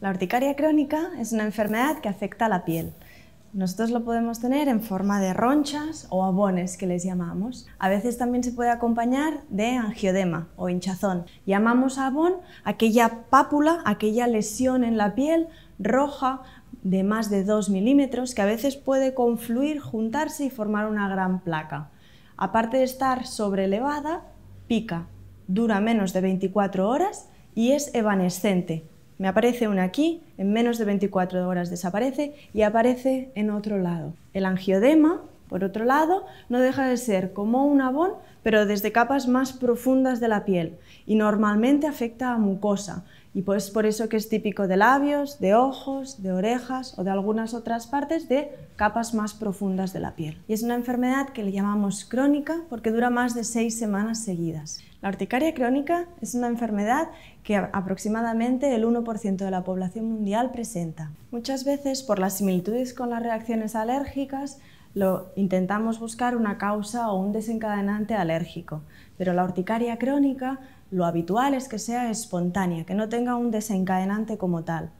La urticaria crónica es una enfermedad que afecta a la piel. Nosotros lo podemos tener en forma de ronchas o abones que les llamamos. A veces también se puede acompañar de angiodema o hinchazón. Llamamos abón aquella pápula, aquella lesión en la piel roja de más de 2 milímetros que a veces puede confluir, juntarse y formar una gran placa. Aparte de estar sobrelevada, pica, dura menos de 24 horas y es evanescente, me aparece una aquí, en menos de 24 horas desaparece y aparece en otro lado. El angiodema, por otro lado, no deja de ser como un abón, pero desde capas más profundas de la piel y normalmente afecta a mucosa. Y pues por eso que es típico de labios, de ojos, de orejas o de algunas otras partes de capas más profundas de la piel. Y es una enfermedad que le llamamos crónica porque dura más de seis semanas seguidas. La urticaria crónica es una enfermedad que aproximadamente el 1% de la población mundial presenta. Muchas veces, por las similitudes con las reacciones alérgicas, lo, intentamos buscar una causa o un desencadenante alérgico, pero la urticaria crónica lo habitual es que sea espontánea, que no tenga un desencadenante como tal.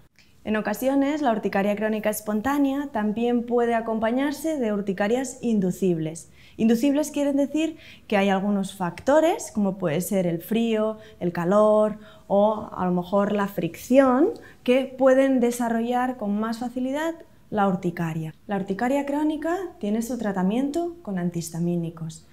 En ocasiones, la urticaria crónica espontánea también puede acompañarse de urticarias inducibles. Inducibles quieren decir que hay algunos factores, como puede ser el frío, el calor o a lo mejor la fricción, que pueden desarrollar con más facilidad la urticaria. La urticaria crónica tiene su tratamiento con antihistamínicos,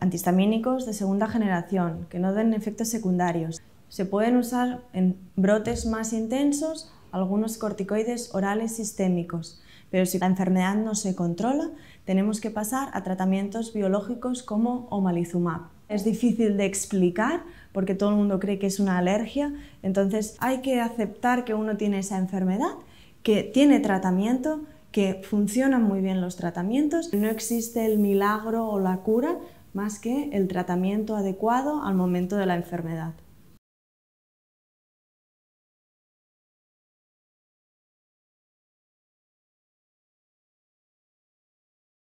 antihistamínicos de segunda generación, que no den efectos secundarios. Se pueden usar en brotes más intensos algunos corticoides orales sistémicos, pero si la enfermedad no se controla, tenemos que pasar a tratamientos biológicos como omalizumab. Es difícil de explicar porque todo el mundo cree que es una alergia, entonces hay que aceptar que uno tiene esa enfermedad, que tiene tratamiento, que funcionan muy bien los tratamientos. No existe el milagro o la cura más que el tratamiento adecuado al momento de la enfermedad.